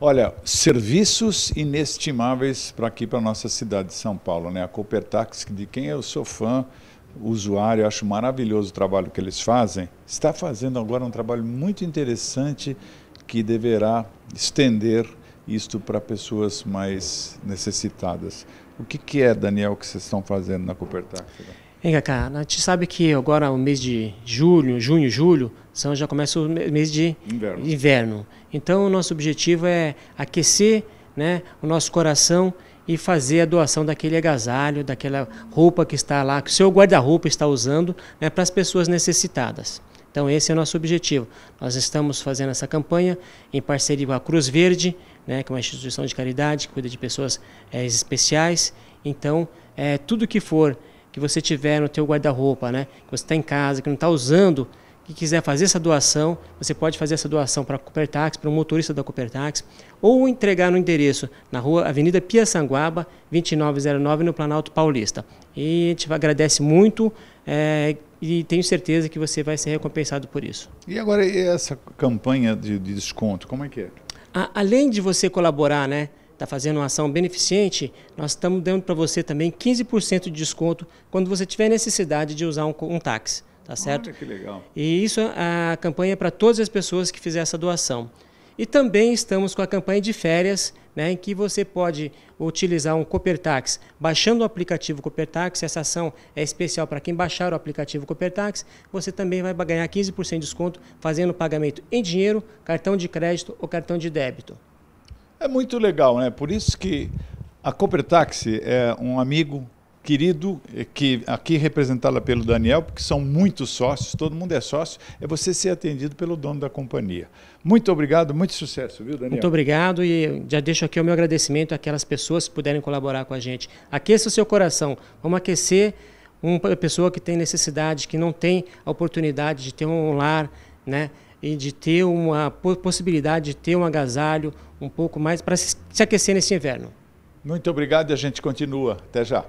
Olha, serviços inestimáveis para aqui, para a nossa cidade de São Paulo. Né? A Coopertax, de quem eu sou fã, usuário, acho maravilhoso o trabalho que eles fazem, está fazendo agora um trabalho muito interessante que deverá estender isto para pessoas mais necessitadas. O que, que é, Daniel, que vocês estão fazendo na Coopertax? Vem cá, A gente sabe que agora o mês de julho, junho, julho, são, já começa o mês de inverno. inverno. Então, o nosso objetivo é aquecer né, o nosso coração e fazer a doação daquele agasalho, daquela roupa que está lá, que o seu guarda-roupa está usando, né, para as pessoas necessitadas. Então esse é o nosso objetivo. Nós estamos fazendo essa campanha em parceria com a Cruz Verde, né, que é uma instituição de caridade que cuida de pessoas é, especiais. Então é, tudo que for que você tiver no teu guarda-roupa, né? que você está em casa, que não está usando, que quiser fazer essa doação, você pode fazer essa doação para a Coopertax, para o motorista da Coopertax, ou entregar no endereço na rua Avenida Pia Sanguaba, 2909, no Planalto Paulista. E a gente agradece muito é, e tenho certeza que você vai ser recompensado por isso. E agora, essa campanha de, de desconto, como é que é? A, além de você colaborar, né? está fazendo uma ação beneficente, nós estamos dando para você também 15% de desconto quando você tiver necessidade de usar um, um táxi. Tá certo? Olha que legal. E isso é a campanha é para todas as pessoas que fizer essa doação. E também estamos com a campanha de férias, né, em que você pode utilizar um Copertax baixando o aplicativo Copertax. Essa ação é especial para quem baixar o aplicativo Copertax. Você também vai ganhar 15% de desconto fazendo pagamento em dinheiro, cartão de crédito ou cartão de débito. É muito legal, né? Por isso que a Copertaxi é um amigo querido, eh, que aqui representada pelo Daniel, porque são muitos sócios, todo mundo é sócio, é você ser atendido pelo dono da companhia. Muito obrigado, muito sucesso, viu, Daniel? Muito obrigado e já deixo aqui o meu agradecimento àquelas pessoas que puderem colaborar com a gente. Aqueça o seu coração, vamos aquecer uma pessoa que tem necessidade, que não tem a oportunidade de ter um lar, né? e de ter uma possibilidade de ter um agasalho um pouco mais para se aquecer nesse inverno. Muito obrigado e a gente continua. Até já.